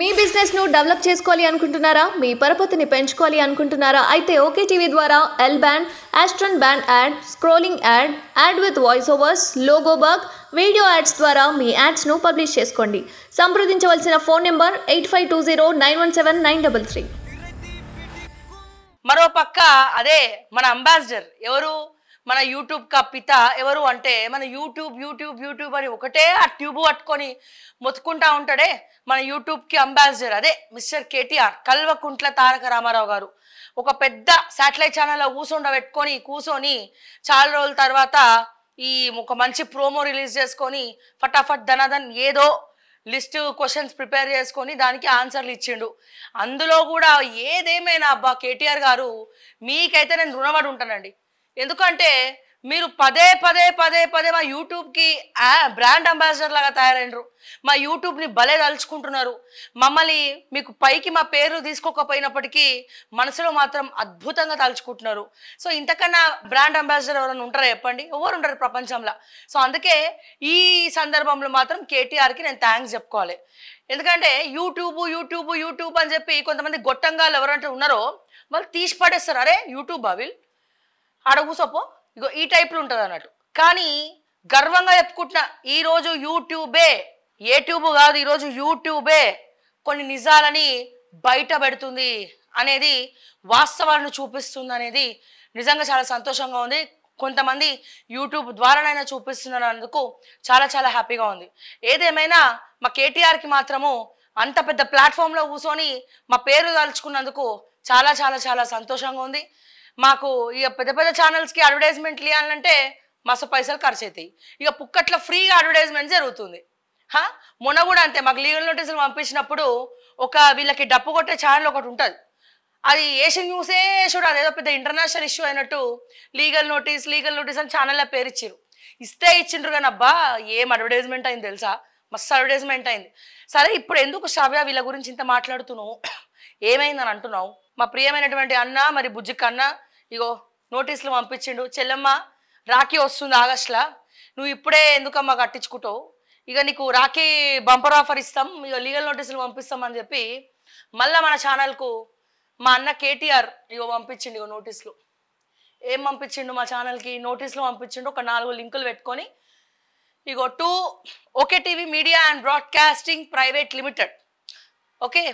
మీ బిజినెస్ను డెవలప్ చేసుకోవాలి అనుకుంటున్నారా మీ పరపతిని పెంచుకోవాలి అనుకుంటున్నారా అయితే ఓకే టీవీ ద్వారా ఎల్ బ్యాండ్ యాస్ట్రన్ band ad scrolling ad ad with voice overs logo video ads ద్వారా మీ యాడ్స్ను పబ్లిష్ చేసుకోండి సంప్రదించవలసిన phone number eight five two zero nine one seven nine double three మరో పక్క అదే మన అంబాసిడర్ ఎవరు మన యూట్యూబ్ కా పిత ఎవరు అంటే మన యూట్యూబ్ యూట్యూబ్ యూట్యూబ్ అని ఒకటే ఆ ట్యూబ్ పట్టుకొని మొత్తుకుంటా ఉంటాడే మన యూట్యూబ్కి అంబాసిడర్ అదే మిస్టర్ కేటీఆర్ కల్వకుంట్ల తారక రామారావు గారు ఒక పెద్ద శాటిలైట్ ఛానల్లో కూసుండబెట్టుకొని కూసోని చాలా రోజుల తర్వాత ఈ ఒక మంచి ప్రోమో రిలీజ్ చేసుకొని ఫటాఫట్ ధనాధన్ ఏదో లిస్ట్ క్వశ్చన్స్ ప్రిపేర్ చేసుకొని దానికి ఆన్సర్లు ఇచ్చిండు అందులో కూడా ఏదేమైనా అబ్బా కేటీఆర్ గారు మీకైతే నేను రుణపడి ఉంటానండి ఎందుకంటే మీరు పదే పదే పదే పదే మా యూట్యూబ్కి బ్రాండ్ అంబాసిడర్ లాగా తయారైనరు మా యూట్యూబ్ని భలే తలుచుకుంటున్నారు మమ్మల్ని మీకు పైకి మా పేరు తీసుకోకపోయినప్పటికీ మనసులో మాత్రం అద్భుతంగా తలుచుకుంటున్నారు సో ఇంతకన్నా బ్రాండ్ అంబాసిడర్ ఎవరైనా ఉంటారా చెప్పండి ఎవరు ఉంటారు ప్రపంచంలో సో అందుకే ఈ సందర్భంలో మాత్రం కేటీఆర్కి నేను థ్యాంక్స్ చెప్పుకోవాలి ఎందుకంటే యూట్యూబ్ యూట్యూబ్ యూట్యూబ్ అని చెప్పి కొంతమంది గొట్టంగాలు ఎవరంటే ఉన్నారో వాళ్ళు తీసి పడేస్తారు అరే యూట్యూబ్ అవిల్ ఆడ కూసోపో ఇగో ఈ టైప్లు ఉంటుంది అన్నట్టు కానీ గర్వంగా చెప్పుకుంటున్న ఈరోజు యూట్యూబే ఏ ట్యూబ్ కాదు ఈరోజు యూట్యూబే కొన్ని నిజాలని బయట పెడుతుంది అనేది వాస్తవాలను చూపిస్తుంది అనేది నిజంగా చాలా సంతోషంగా ఉంది కొంతమంది యూట్యూబ్ ద్వారానైనా చూపిస్తున్నందుకు చాలా చాలా హ్యాపీగా ఉంది ఏదేమైనా మా కేటీఆర్కి మాత్రము అంత పెద్ద ప్లాట్ఫామ్లో కూర్చొని మా పేరు దాల్చుకున్నందుకు చాలా చాలా చాలా సంతోషంగా ఉంది మాకు ఇక పెద్ద పెద్ద ఛానల్స్కి అడ్వర్టైజ్మెంట్లు ఇవ్వాలంటే మస్తు పైసలు ఖర్చు అవుతాయి ఇక పుక్కట్లో ఫ్రీగా అడ్వర్టైజ్మెంట్ జరుగుతుంది మొన్న కూడా అంతే మాకు లీగల్ నోటీసులు పంపించినప్పుడు ఒక వీళ్ళకి డప్పు కొట్టే ఛానల్ ఒకటి ఉంటుంది అది ఏషియన్ న్యూసే చూడాలి ఏదో పెద్ద ఇంటర్నేషనల్ ఇష్యూ అయినట్టు లీగల్ నోటీస్ లీగల్ నోటీస్ అని ఛానల్ పేరు ఇచ్చారు ఇస్తే ఇచ్చిండ్రు కానీ అబ్బా ఏం అడ్వర్టైజ్మెంట్ అయింది తెలుసా మస్తు అడ్వర్టైజ్మెంట్ అయింది సరే ఇప్పుడు ఎందుకు శ్రవ్య వీళ్ళ గురించి ఇంత మాట్లాడుతున్నావు ఏమైందని అంటున్నావు మా ప్రియమైనటువంటి అన్న మరి బుజ్జికి అన్న ఇగో నోటీసులు పంపించిండు చెల్లెమ్మ రాఖీ వస్తుంది ఆగస్టులా నువ్వు ఇప్పుడే ఎందుకమ్మా కట్టించుకుంటావు ఇక నీకు రాఖీ బంపర్ ఆఫర్ ఇస్తాం ఇక లీగల్ నోటీసులు పంపిస్తాం అని చెప్పి మళ్ళీ మన ఛానల్కు మా అన్న కేటీఆర్ ఇగో పంపించిండు ఇగో నోటీసులు ఏం పంపించిండు మా ఛానల్కి నోటీసులు పంపించిండు ఒక నాలుగు లింకులు పెట్టుకొని ఇగో to okay TV media and broadcasting private limited okay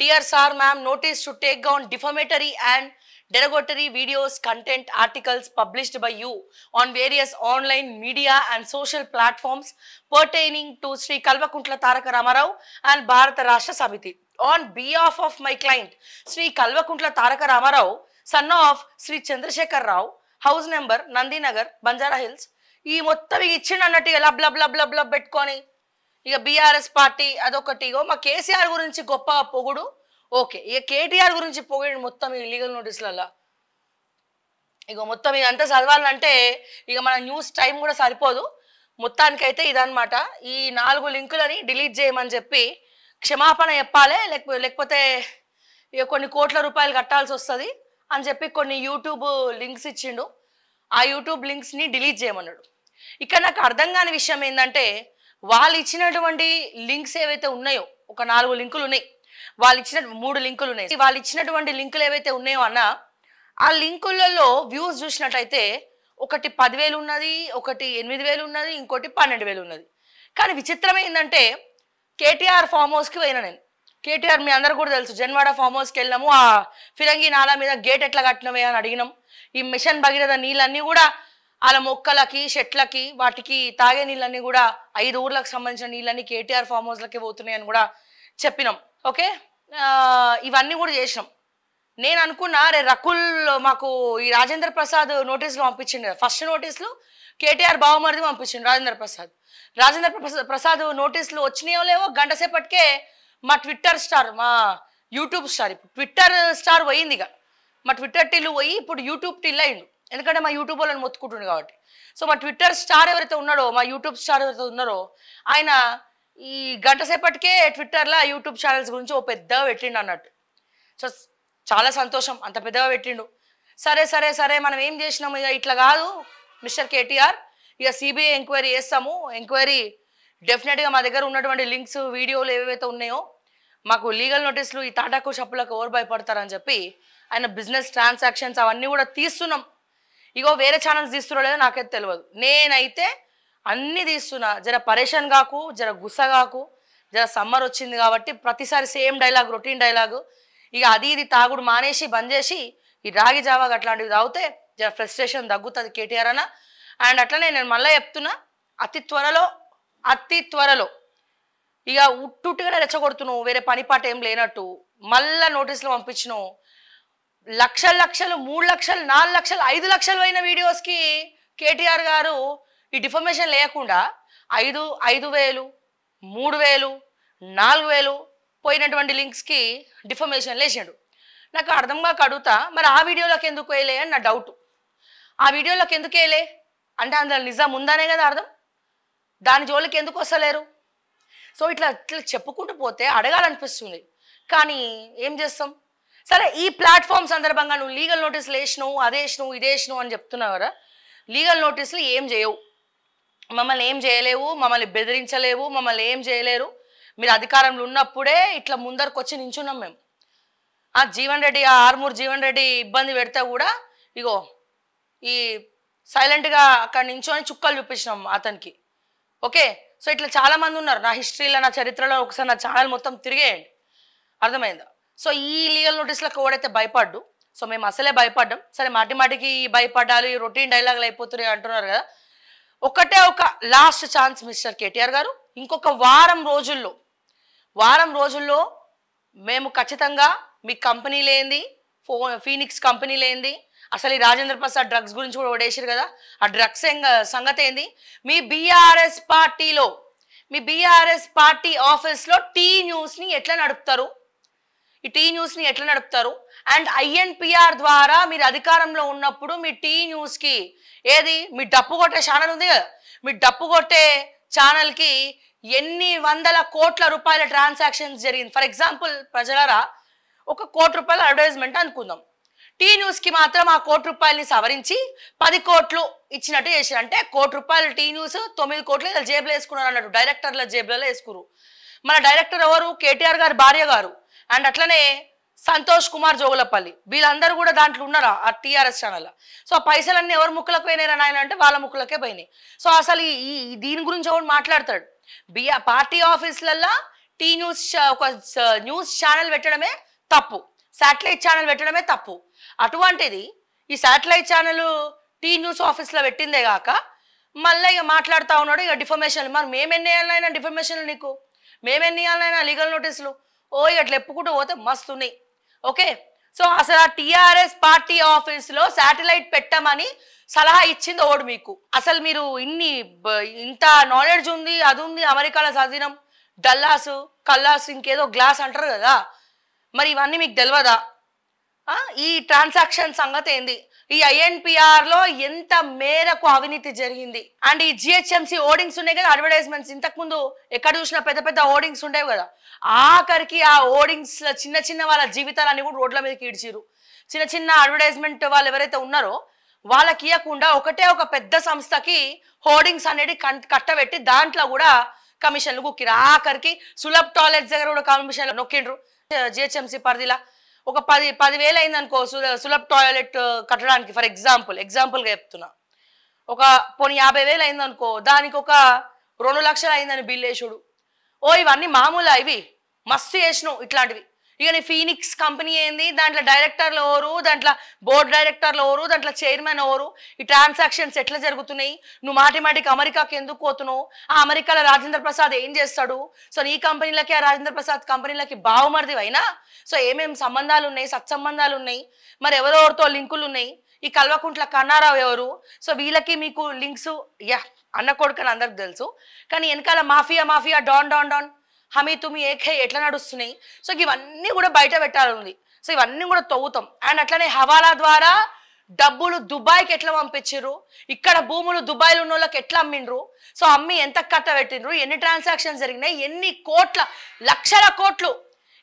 dear sir ma'am notice to take down defamatory and derogatory videos, content, articles published by you on various online media and social platforms pertaining to Sri Kalvakuntla Taraka Ramarao and bharat Rashtra Samiti. On behalf of my client, Sri Kalvakuntla Taraka Ramarao, son of Sri Chandrasekhar Rao, house number Nandinagar Banjara Hills ఈ మొత్తం ఇక ఇచ్చిండు అన్నట్టు ఇక లబ్ లబ్ లబ్ లబ్ లబ్ పెట్టుకొని ఇక BRS party అదొకటి మా కేసీఆర్ గురించి గొప్ప పొగుడు ఓకే ఇక కేటీఆర్ గురించి పోగేడు మొత్తం ఈ లీగల్ నోటీసులలో ఇక మొత్తం ఇదంతా చదవాలంటే ఇక మన న్యూస్ టైం కూడా సరిపోదు మొత్తానికైతే ఇదనమాట ఈ నాలుగు లింకులని డిలీట్ చేయమని చెప్పి క్షమాపణ చెప్పాలి లేకపోతే ఇక కొన్ని కోట్ల రూపాయలు కట్టాల్సి వస్తుంది అని చెప్పి కొన్ని యూట్యూబ్ లింక్స్ ఇచ్చిండు ఆ యూట్యూబ్ లింక్స్ని డిలీట్ చేయమన్నాడు ఇక్కడ నాకు అర్థం కాని విషయం ఏంటంటే వాళ్ళు ఇచ్చినటువంటి లింక్స్ ఏవైతే ఉన్నాయో ఒక నాలుగు లింకులు ఉన్నాయి వాళ్ళు ఇచ్చిన మూడు లింకులు ఉన్నాయి వాళ్ళు ఇచ్చినటువంటి లింకులు ఏవైతే ఉన్నాయో అన్న ఆ లింకులలో వ్యూస్ చూసినట్టయితే ఒకటి పదివేలు ఉన్నది ఒకటి ఎనిమిది వేలు ఉన్నది ఇంకోటి పన్నెండు వేలు ఉన్నది కానీ విచిత్రం ఏంటంటే కేటీఆర్ ఫామ్ హౌస్కి పోయినా నేను కేటీఆర్ మీ అందరు కూడా తెలుసు జన్వాడ ఫామ్ హౌస్కి వెళ్ళాము ఆ ఫిరంగి నాలా మీద గేట్ ఎట్లా కట్టినవే అని అడిగినాం ఈ మిషన్ భగీరథ నీళ్ళన్నీ కూడా వాళ్ళ మొక్కలకి చెట్లకి వాటికి తాగే నీళ్ళన్నీ కూడా ఐదు ఊర్లకు సంబంధించిన నీళ్ళన్నీ కేటీఆర్ ఫామ్ హౌస్లకి పోతున్నాయి అని కూడా చెప్పినాం ఓకే ఇవన్నీ కూడా చేసినాం నేను అనుకున్నా రే రకుల్ మాకు ఈ రాజేంద్ర ప్రసాద్ నోటీసులు పంపించింది కదా ఫస్ట్ నోటీసులు కేటీఆర్ బావమరిది పంపించిండు రాజేంద్ర ప్రసాద్ రాజేంద్ర ప్రసాద్ ప్రసాద్ నోటీసులు వచ్చినాయో లేవో గంట సేపటికే మా ట్విట్టర్ స్టార్ మా యూట్యూబ్ స్టార్ ఇప్పుడు ట్విట్టర్ స్టార్ పోయింది ఇక మా ట్విట్టర్ టిల్లు పోయి ఇప్పుడు యూట్యూబ్ టిల్ అయింది ఎందుకంటే మా యూట్యూబ్ వాళ్ళని మొత్తుకుంటుండు కాబట్టి సో మా ట్విట్టర్ స్టార్ ఎవరైతే ఉన్నాడో మా యూట్యూబ్ స్టార్ ఎవరైతే ఉన్నారో ఆయన ఈ గంట సేపటికే ట్విట్టర్లో యూట్యూబ్ ఛానల్స్ గురించి ఓ పెద్దగా పెట్టిండు అన్నట్టు సో చాలా సంతోషం అంత పెద్దగా పెట్టిండు సరే సరే సరే మనం ఏం చేసినాము ఇక ఇట్లా కాదు మిస్టర్ కేటీఆర్ ఇక సిబిఐ ఎంక్వైరీ చేస్తాము ఎంక్వైరీ డెఫినెట్గా మా దగ్గర ఉన్నటువంటి లింక్స్ వీడియోలు ఏవైతే ఉన్నాయో మాకు లీగల్ నోటీసులు ఈ టాటాకు షాపులకు ఓవర్ భయపడతారని చెప్పి ఆయన బిజినెస్ ట్రాన్సాక్షన్స్ అవన్నీ కూడా తీస్తున్నాం ఇగో వేరే ఛానల్స్ లేదో నాకైతే తెలియదు నేనైతే అన్ని తీస్తున్నా జర పరేషాన్ కాకు జర గుస్స కాకు జర సమ్మర్ వచ్చింది కాబట్టి ప్రతిసారి సేమ్ డైలాగ్ రొటీన్ డైలాగ్ ఇక అది ఇది తాగుడు మానేసి బంద్ చేసి ఈ రాగి జావా అట్లాంటివి తాగితే జర ఫ్రస్ట్రేషన్ తగ్గుతుంది కేటీఆర్ అన్న అండ్ అట్లనే నేను మళ్ళీ చెప్తున్నా అతి త్వరలో అతి త్వరలో ఇక ఉట్టుట్టుగానే రెచ్చగొడుతున్నావు వేరే పని పాట ఏం లేనట్టు మళ్ళా నోటీసులు పంపించినావు లక్షల లక్షలు మూడు లక్షలు నాలుగు లక్షలు ఐదు లక్షలు అయిన వీడియోస్కి కేటీఆర్ గారు ఈ డిఫర్మేషన్ లేకుండా ఐదు ఐదు వేలు మూడు వేలు నాలుగు వేలు పోయినటువంటి లింక్స్కి డిఫర్మేషన్ లేచాడు నాకు అర్థం కాక అడుగుతా మరి ఆ వీడియోలోకి ఎందుకు వేయలే అని నా డౌట్ ఆ వీడియోలోకి ఎందుకు వేయలే అంటే అందులో నిజం ఉందనే కదా అర్థం దాని జోలికి ఎందుకు వస్తలేరు సో ఇట్లా ఇట్లా చెప్పుకుంటూ పోతే అడగాలనిపిస్తుంది కానీ ఏం చేస్తాం సరే ఈ ప్లాట్ఫామ్ సందర్భంగా నువ్వు లీగల్ నోటీసులు వేసినావు అదేసినావు ఇదేసినావు అని చెప్తున్నావు కదా లీగల్ నోటీసులు ఏం చేయవు మమ్మల్ని ఏం చేయలేవు మమ్మల్ని బెదిరించలేవు మమ్మల్ని ఏం చేయలేరు మీరు అధికారంలో ఉన్నప్పుడే ఇట్లా ముందరకు వచ్చి నించున్నాం మేము ఆ జీవన్ రెడ్డి ఆ ఆర్మూర్ జీవన్ రెడ్డి ఇబ్బంది పెడితే కూడా ఇగో ఈ సైలెంట్గా అక్కడ నించొని చుక్కలు చూపించినాం అతనికి ఓకే సో ఇట్లా చాలామంది ఉన్నారు నా హిస్టరీలో నా చరిత్రలో ఒకసారి నా ఛానల్ మొత్తం తిరిగేయండి అర్థమైందా సో ఈ లీగల్ నోటీసులకు ఎవడైతే భయపడ్డు సో మేము అసలే భయపడ్డాం సరే మాటి మాటికి భయపడాలి రొటీన్ డైలాగులు అయిపోతున్నాయి అంటున్నారు కదా ఒకటే ఒక లాస్ట్ ఛాన్స్ మిస్టర్ కేటీఆర్ గారు ఇంకొక వారం రోజుల్లో వారం రోజుల్లో మేము ఖచ్చితంగా మీ కంపెనీ లేని ఫో ఫీనిక్స్ కంపెనీ లేనిది అసలు ఈ రాజేంద్ర ప్రసాద్ డ్రగ్స్ గురించి కూడా ఓడేసారు కదా ఆ డ్రగ్స్ సంగతి ఏంది మీ బీఆర్ఎస్ పార్టీలో మీ బీఆర్ఎస్ పార్టీ ఆఫీస్లో టీ న్యూస్ని ఎట్లా నడుపుతారు ఈ టీ న్యూస్ని ఎట్లా నడుపుతారు అండ్ ఐఎన్పిఆర్ ద్వారా మీరు అధికారంలో ఉన్నప్పుడు మీ టీ న్యూస్కి ఏది మీ డప్పు కొట్టే ఛానల్ ఉంది కదా మీ డప్పు కొట్టే ఛానల్కి ఎన్ని వందల కోట్ల రూపాయల ట్రాన్సాక్షన్స్ జరిగింది ఫర్ ఎగ్జాంపుల్ ప్రజలరా ఒక కోటి రూపాయల అడ్వర్టైజ్మెంట్ అనుకుందాం టీ న్యూస్కి మాత్రం ఆ కోటి రూపాయలని సవరించి పది కోట్లు ఇచ్చినట్టు చేశారు అంటే కోటి రూపాయలు టీ న్యూస్ తొమ్మిది కోట్లు ఇలా జేబులో వేసుకున్నారు అన్నట్టు డైరెక్టర్ల జేబులలో వేసుకున్నారు మన డైరెక్టర్ ఎవరు కేటీఆర్ గారు భార్య గారు అండ్ అట్లనే సంతోష్ కుమార్ జోగులపల్లి వీళ్ళందరూ కూడా దాంట్లో ఉన్నారా ఆ టీఆర్ఎస్ ఛానల్ సో ఆ పైసలన్నీ ఎవరు ముక్కలకు పోయినారని ఆయన అంటే వాళ్ళ ముక్కలకే పోయినాయి సో అసలు ఈ దీని గురించి ఎవరు మాట్లాడతాడు బిఆర్ పార్టీ ఆఫీసులల్లో టీ న్యూస్ ఒక న్యూస్ ఛానల్ పెట్టడమే తప్పు శాటిలైట్ ఛానల్ పెట్టడమే తప్పు అటువంటిది ఈ శాటిలైట్ ఛానల్ టీ న్యూస్ ఆఫీస్లో పెట్టిందే కాక మళ్ళీ ఇక మాట్లాడుతూ ఉన్నాడు ఇక డిఫర్మేషన్లు మరి మేము ఎన్ని ఏళ్ళైనా డిఫర్మేషన్లు నీకు మేము ఎన్ని లీగల్ నోటీసులు ఓ ఇట్లా ఎప్పుకుంటూ పోతే మస్తున్నాయి ఓకే సో అసలు ఆ టిఆర్ఎస్ పార్టీ ఆఫీస్లో శాటిలైట్ పెట్టమని సలహా ఇచ్చింది ఓడు మీకు అసలు మీరు ఇన్ని ఇంత నాలెడ్జ్ ఉంది అది ఉంది అమెరికాలో చదివినం డల్లాస్ కల్లాస్ ఇంకేదో గ్లాస్ అంటారు కదా మరి ఇవన్నీ మీకు తెలియదా ఈ ట్రాన్సాక్షన్ సంగతి ఏంది ఈ ఐఎన్పిఆర్ లో ఎంత మేరకు అవినీతి జరిగింది అండ్ ఈ జిహెచ్ఎంసీ హోర్డింగ్స్ ఉన్నాయి కదా అడ్వర్టైజ్మెంట్స్ ఇంతకుముందు ఎక్కడ చూసినా పెద్ద పెద్ద హోర్డింగ్స్ ఉండేవి కదా ఆఖరికి ఆ హోర్డింగ్స్ చిన్న చిన్న వాళ్ళ జీవితాలన్నీ కూడా రోడ్ల మీదకి ఇడిచిరు చిన్న చిన్న అడ్వర్టైజ్మెంట్ వాళ్ళు ఎవరైతే ఉన్నారో వాళ్ళకి ఇవ్వకుండా ఒకటే ఒక పెద్ద సంస్థకి హోర్డింగ్స్ అనేది కట్టబెట్టి దాంట్లో కూడా కమిషన్లు కుక్కిరు ఆఖరికి సులభ్ టాయిలెట్స్ దగ్గర కూడా కమిషన్లు నొక్కిండ్రు జిహెచ్ఎంసీ పరిధిలో ఒక పది పదివేలు అయిందనుకో సులభ్ టాయిలెట్ uh, కట్టడానికి ఫర్ ఎగ్జాంపుల్ ఎగ్జాంపుల్గా చెప్తున్నా ఒక పోనీ యాభై వేలు అయిందనుకో దానికి ఒక రెండు లక్షలు అయిందని బిల్లు వేసుడు ఓ ఇవన్నీ మామూలు ఇవి మస్తు చేసినావు ఇట్లాంటివి ఇక నీ ఫీనిక్స్ కంపెనీ ఏంది దాంట్లో డైరెక్టర్లు ఎవరు దాంట్లో బోర్డు డైరెక్టర్లు ఎవరు దాంట్లో చైర్మన్ ఎవరు ఈ ట్రాన్సాక్షన్స్ ఎట్లా జరుగుతున్నాయి నువ్వు మాటి మాటికి అమెరికాకి ఎందుకు పోతున్నావు ఆ అమెరికాలో రాజేంద్ర ప్రసాద్ ఏం చేస్తాడు సో నీ కంపెనీలకి ఆ రాజేంద్ర ప్రసాద్ కంపెనీలకి అయినా సో ఏమేమి సంబంధాలు ఉన్నాయి సత్సంబంధాలు ఉన్నాయి మరి ఎవరెవరితో లింకులు ఉన్నాయి ఈ కల్వకుంట్ల కన్నారావు ఎవరు సో వీళ్ళకి మీకు లింక్స్ యా అన్న కొడుకు అని అందరికి తెలుసు కానీ వెనకాల mafia mafia don don don హమీ తుమి ఏకే ఎట్లా నడుస్తున్నాయి సో ఇవన్నీ కూడా బయట పెట్టాలనుంది సో ఇవన్నీ కూడా తవ్వుతాం అండ్ అట్లనే హవాలా ద్వారా డబ్బులు దుబాయ్కి ఎట్లా పంపించారు ఇక్కడ భూములు దుబాయ్లో ఉన్న వాళ్ళకి ఎట్లా అమ్మిండ్రు సో అమ్మి ఎంత కట్ట పెట్టిండ్రు ఎన్ని ట్రాన్సాక్షన్స్ జరిగినాయి ఎన్ని కోట్ల లక్షల కోట్లు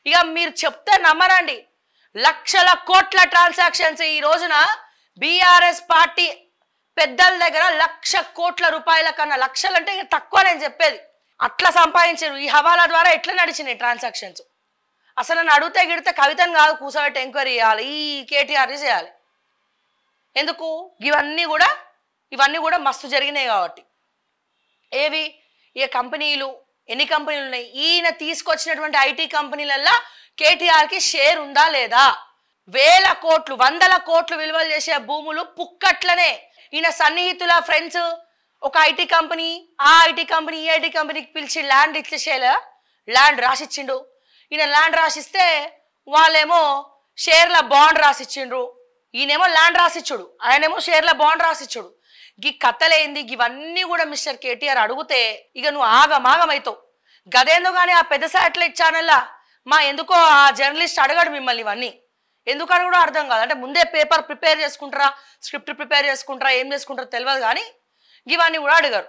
ఇక మీరు చెప్తే నమ్మరండి లక్షల కోట్ల ట్రాన్సాక్షన్స్ ఈ రోజున బీఆర్ఎస్ పార్టీ పెద్దల దగ్గర లక్ష కోట్ల రూపాయల కన్నా లక్షలు అంటే ఇక తక్కువ నేను చెప్పేది అట్లా సంపాదించారు ఈ హవాలా ద్వారా ఎట్లా నడిచినాయి ట్రాన్సాక్షన్స్ అసలు నన్ను అడిగితే గిడితే కవితను కాదు కూర్చోబెట్టి ఎంక్వైరీ చేయాలి ఈ కేటీఆర్ని చేయాలి ఎందుకు ఇవన్నీ కూడా ఇవన్నీ కూడా మస్తు జరిగినాయి కాబట్టి ఏవి ఏ కంపెనీలు ఎన్ని కంపెనీలు ఉన్నాయి ఈయన తీసుకొచ్చినటువంటి ఐటీ కంపెనీలల్లో కేటీఆర్కి షేర్ ఉందా లేదా వేల కోట్లు వందల కోట్లు విలువలు చేసే భూములు పుక్కట్లనే ఈయన సన్నిహితుల ఫ్రెండ్స్ ఒక ఐటీ కంపెనీ ఆ ఐటీ కంపెనీ ఈ ఐటీ కంపెనీకి పిలిచి ల్యాండ్ ఇచ్చేసేలా ల్యాండ్ రాసిచ్చిండు ఈయన ల్యాండ్ రాసిస్తే వాళ్ళేమో షేర్ల బాండ్ రాసిచ్చిండ్రు ఈయనేమో ల్యాండ్ రాసిచ్చుడు ఆయనేమో షేర్ల బాండ్ రాసిచ్చుడు గీ కత్తలేంది ఇవన్నీ కూడా మిస్టర్ కేటీఆర్ అడిగితే ఇక నువ్వు ఆగమాగమైతావు గదేందో కానీ ఆ పెద్ద శాటిలైట్ ఛానల్లా మా ఎందుకో ఆ జర్నలిస్ట్ అడగడు మిమ్మల్ని ఇవన్నీ ఎందుకని కూడా అర్థం కాదు అంటే ముందే పేపర్ ప్రిపేర్ చేసుకుంటారా స్క్రిప్ట్ ప్రిపేర్ చేసుకుంటారా ఏం చేసుకుంటారో తెలియదు కానీ ఇవన్నీ కూడా అడిగారు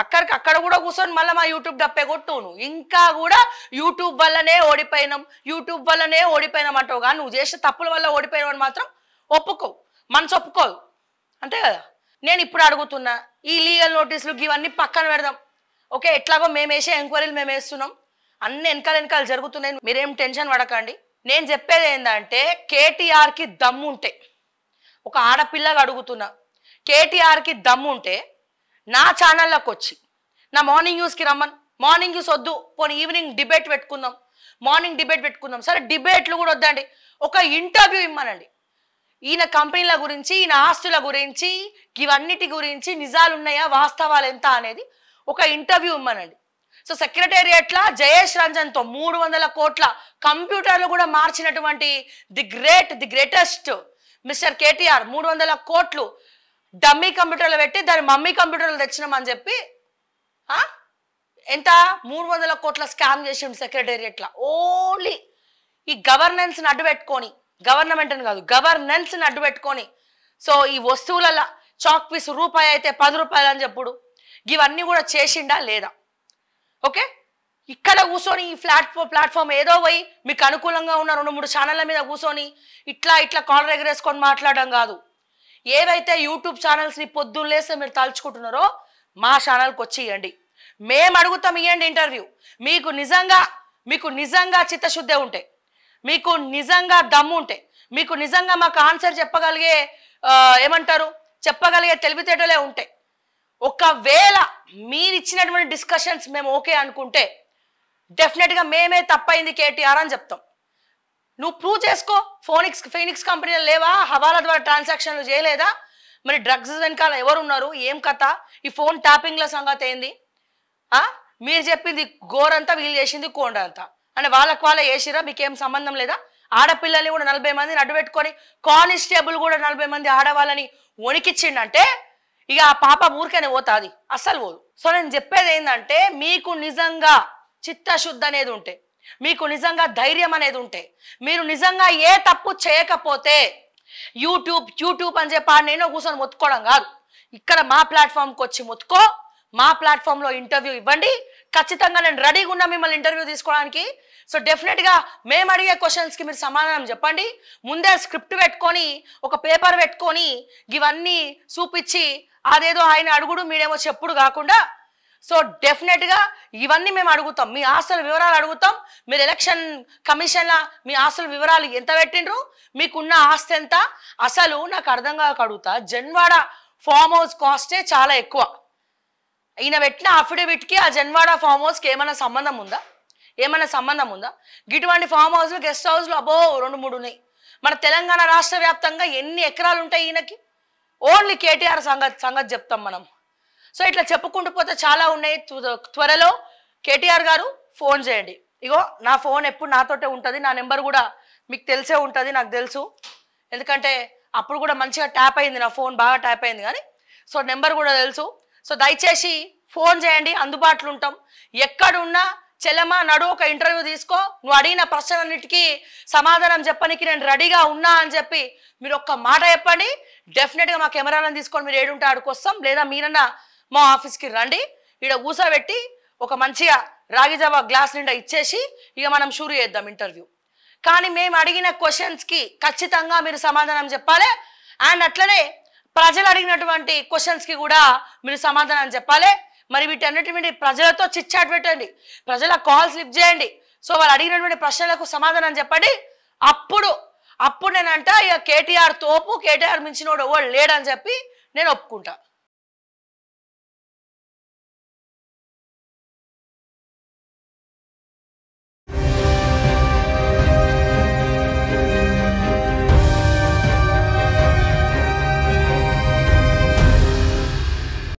అక్కడికి అక్కడ కూడా కూర్చొని మళ్ళీ మా యూట్యూబ్ డప్పే కొట్టును ఇంకా కూడా యూట్యూబ్ వల్లనే ఓడిపోయినాం యూట్యూబ్ వల్లనే ఓడిపోయినాం అంటావు కానీ నువ్వు చేసే తప్పుల వల్ల ఓడిపోయినావు మాత్రం ఒప్పుకోవు మనసు ఒప్పుకోదు అంతే కదా నేను ఇప్పుడు అడుగుతున్నా ఈ లీగల్ నోటీసులు ఇవన్నీ పక్కన పెడదాం ఓకే ఎట్లాగో మేము వేసే ఎంక్వైరీలు మేము వేస్తున్నాం అన్ని వెనకాల వెనకాల జరుగుతున్నాయి మీరేం టెన్షన్ పడకండి నేను చెప్పేది ఏంటంటే కేటీఆర్కి దమ్ముంటే ఒక ఆడపిల్లగా అడుగుతున్నా కేటీఆర్కి దమ్ముంటే నా ఛానల్లోకి వచ్చి నా మార్నింగ్ న్యూస్కి రమ్మను మార్నింగ్ న్యూస్ వద్దు పోనీ ఈవినింగ్ డిబేట్ పెట్టుకుందాం మార్నింగ్ డిబేట్ పెట్టుకుందాం సరే డిబేట్లు కూడా వద్దండి ఒక ఇంటర్వ్యూ ఇమ్మనండి ఈయన కంపెనీల గురించి ఈయన ఆస్తుల గురించి ఇవన్నిటి గురించి నిజాలు ఉన్నాయా వాస్తవాలు ఎంత అనేది ఒక ఇంటర్వ్యూ ఇమ్మనండి సో సెక్రటేరియట్ల జయేష్ రంజన్తో మూడు వందల కోట్ల కంప్యూటర్లు కూడా మార్చినటువంటి the great the greatest mister KTR మూడు వందల కోట్లు డమ్మీ కంప్యూటర్లు పెట్టి దాని మమ్మీ కంప్యూటర్లు తెచ్చినామని చెప్పి ఎంత మూడు వందల కోట్ల స్కామ్ చేసిండు సెక్రటేరియట్లా ఓన్లీ ఈ గవర్నెన్స్ని అడ్డు పెట్టుకొని గవర్నమెంట్ అని కాదు గవర్నెన్స్ని అడ్డు పెట్టుకొని సో ఈ వస్తువులలో చాక్ పీస్ రూపాయి అయితే పది రూపాయలు అని చెప్పుడు ఇవన్నీ కూడా చేసిండా లేదా ఓకే ఇక్కడ కూర్చొని ఈ ప్లాట్ఫామ్ ప్లాట్ఫామ్ ఏదో పోయి మీకు అనుకూలంగా ఉన్న రెండు మూడు ఛానళ్ళ మీద కూర్చొని ఇట్లా ఇట్లా కాలర్ ఎగరేసుకొని మాట్లాడడం కాదు ఏవైతే యూట్యూబ్ ఛానల్స్ని పొద్దున్న లేసే మీరు తలుచుకుంటున్నారో మా ఛానల్కి వచ్చి ఇవ్వండి మేము అడుగుతాం ఇవ్వండి ఇంటర్వ్యూ మీకు నిజంగా మీకు నిజంగా చిత్తశుద్ధి ఉంటే మీకు నిజంగా దమ్ము ఉంటే మీకు నిజంగా మాకు ఆన్సర్ చెప్పగలిగే ఏమంటారు చెప్పగలిగే తెలివితేటలే ఉంటాయి ఒకవేళ మీరు ఇచ్చినటువంటి డిస్కషన్స్ మేము ఓకే అనుకుంటే డెఫినెట్గా మేమే తప్పైంది కేటీఆర్ అని చెప్తాం నువ్వు ప్రూవ్ చేసుకో ఫోనిక్స్ ఫీనిక్స్ కంపెనీలో లేవా హవాలా ద్వారా ట్రాన్సాక్షన్లు చేయలేదా మరి డ్రగ్స్ వెనకాల ఎవరున్నారు ఏం కథ ఈ ఫోన్ ట్యాపింగ్ల సంగతి ఏంది మీరు చెప్పింది గోరంతా వీళ్ళు చేసింది కోండంతా అని వాళ్ళకి వాళ్ళ చేసిరా మీకేం సంబంధం లేదా ఆడపిల్లల్ని కూడా నలభై మందిని అడ్డుపెట్టుకొని కానిస్టేబుల్ కూడా నలభై మంది ఆడవాళ్ళని వణికిచ్చిండంటే ఇక ఆ పాప ఊరికైనా పోతుంది అస్సలు పోదు సో నేను చెప్పేది ఏంటంటే మీకు నిజంగా చిత్తశుద్ధి అనేది ఉంటే మీకు నిజంగా ధైర్యం అనేది ఉంటే మీరు నిజంగా ఏ తప్పు చేయకపోతే యూట్యూబ్ యూట్యూబ్ అని చెప్పి నేను కూర్చొని మొత్తుకోవడం కాదు ఇక్కడ మా ప్లాట్ఫామ్కి వచ్చి మొత్తుకో మా ప్లాట్ఫామ్లో ఇంటర్వ్యూ ఇవ్వండి ఖచ్చితంగా నేను రెడీగా ఉన్నా మిమ్మల్ని ఇంటర్వ్యూ తీసుకోవడానికి సో డెఫినెట్గా మేము అడిగే క్వశ్చన్స్కి మీరు సమాధానం చెప్పండి ముందే స్క్రిప్ట్ పెట్టుకొని ఒక పేపర్ పెట్టుకొని ఇవన్నీ చూపించి అదేదో ఆయన అడుగుడు మీరేమో చెప్పుడు కాకుండా సో డెఫినెట్గా ఇవన్నీ మేము అడుగుతాం మీ ఆస్తుల వివరాలు అడుగుతాం మీరు ఎలక్షన్ కమిషన్ల మీ ఆస్తుల వివరాలు ఎంత పెట్టిండ్రు మీకున్న ఆస్తి ఎంత అసలు నాకు అర్థం కాక అడుగుతా జన్వాడ ఫామ్ హౌస్ కాస్టే చాలా ఎక్కువ ఈయన పెట్టిన అఫిడవిట్కి ఆ జన్వాడ ఫామ్ హౌస్కి ఏమైనా సంబంధం ఉందా ఏమైనా సంబంధం ఉందా ఇటువంటి ఫామ్ హౌస్లు గెస్ట్ హౌస్లు అబో రెండు మూడు ఉన్నాయి మన తెలంగాణ రాష్ట్ర వ్యాప్తంగా ఎన్ని ఎకరాలు ఉంటాయి ఈయనకి ఓన్లీ కేటీఆర్ సంగతి సంగతి చెప్తాం మనం సో ఇట్లా చెప్పుకుంటూ పోతే చాలా ఉన్నాయి త్వరలో కేటీఆర్ గారు ఫోన్ చేయండి ఇగో నా ఫోన్ ఎప్పుడు నాతోటే ఉంటుంది నా నెంబర్ కూడా మీకు తెలిసే ఉంటుంది నాకు తెలుసు ఎందుకంటే అప్పుడు కూడా మంచిగా ట్యాప్ అయింది నా ఫోన్ బాగా ట్యాప్ అయింది కానీ సో నెంబర్ కూడా తెలుసు సో దయచేసి ఫోన్ చేయండి అందుబాటులో ఉంటాం ఎక్కడున్నా చెలమా నడు ఒక ఇంటర్వ్యూ తీసుకో నువ్వు అడిగిన ప్రశ్నలన్నిటికీ సమాధానం చెప్పనికి నేను రెడీగా ఉన్నా అని చెప్పి మీరు ఒక్క మాట చెప్పండి డెఫినెట్గా మా కెమెరాలను తీసుకొని మీరు ఏడుంటే ఆడుకొస్తాం లేదా మీరన్నా మా ఆఫీస్కి రండి ఈడ కూసబెట్టి ఒక మంచిగా రాగిజావా గ్లాస్ నిండా ఇచ్చేసి ఇక మనం షూరు చేద్దాం ఇంటర్వ్యూ కానీ మేము అడిగిన క్వశ్చన్స్కి ఖచ్చితంగా మీరు సమాధానం చెప్పాలి అండ్ అట్లనే ప్రజలు అడిగినటువంటి క్వశ్చన్స్కి కూడా మీరు సమాధానం చెప్పాలి మరి వీటన్నిటి ప్రజలతో చిచ్చాట్ పెట్టండి ప్రజల కాల్స్ లిఫ్ట్ చేయండి సో వాళ్ళు అడిగినటువంటి ప్రశ్నలకు సమాధానం చెప్పండి అప్పుడు అప్పుడు నేనంట ఇక కేటీఆర్ తోపు కేటీఆర్ మించినోడు ఎవరు లేడని చెప్పి నేను ఒప్పుకుంటాను